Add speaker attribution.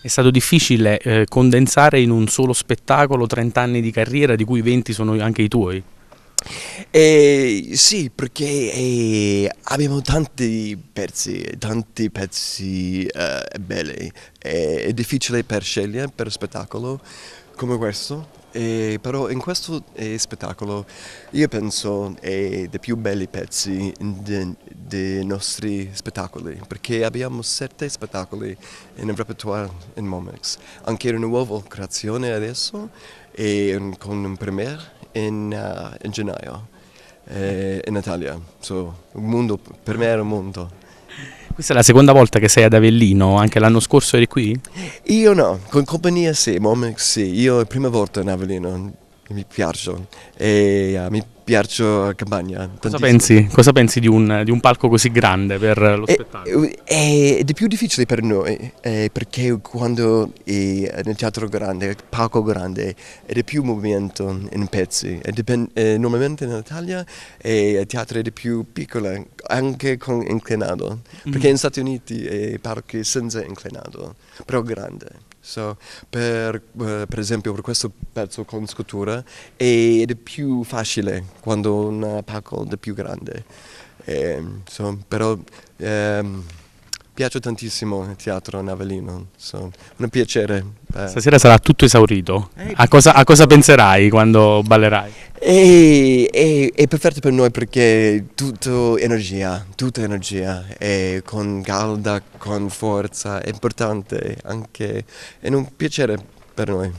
Speaker 1: è stato difficile eh, condensare in un solo spettacolo 30 anni di carriera, di cui 20 sono anche i tuoi?
Speaker 2: Eh, sì, perché eh, abbiamo tanti pezzi, tanti pezzi eh, belli. è difficile per scegliere per spettacolo come questo. però in questo eh, spettacolo io penso che eh, dei più belli pezzi dei nostri spettacoli, perché abbiamo sette spettacoli in repertoire in Momex, anche una nuova creazione adesso e un, con un premier in, uh, in gennaio eh, in Italia, so, un mondo, per me era un mondo.
Speaker 1: Questa è la seconda volta che sei ad Avellino, anche l'anno scorso eri qui?
Speaker 2: Io no, con compagnia sì, Momex sì, io è la prima volta in Avellino, mi piace
Speaker 1: e uh, mi piace Piarcio Campagna. Cosa pensi? Cosa pensi di, un, di un, palco così grande per lo eh, eh, è,
Speaker 2: spettacolo? È, è più difficile per noi eh, perché quando è nel teatro grande, palco grande, è più movimento in pezzi. Dipende, eh, normalmente in Italia è il teatro è più piccolo, anche con inclinato, mm. perché negli Stati Uniti è eh, parchi senza inclinato, però grande. So, per, per, esempio per questo pezzo con scottura è più facile quando un è più grande. E, ehm, so, però ehm, piace tantissimo il teatro a Navelino, so, un piacere. Eh. Stasera sarà
Speaker 1: tutto esaurito. Eh, a cosa, a cosa penserai quando ballerai?
Speaker 2: E, e, è, perfetto per noi perché tutto energia, tutta energia, e con calda, con forza, è importante anche, è un piacere per noi.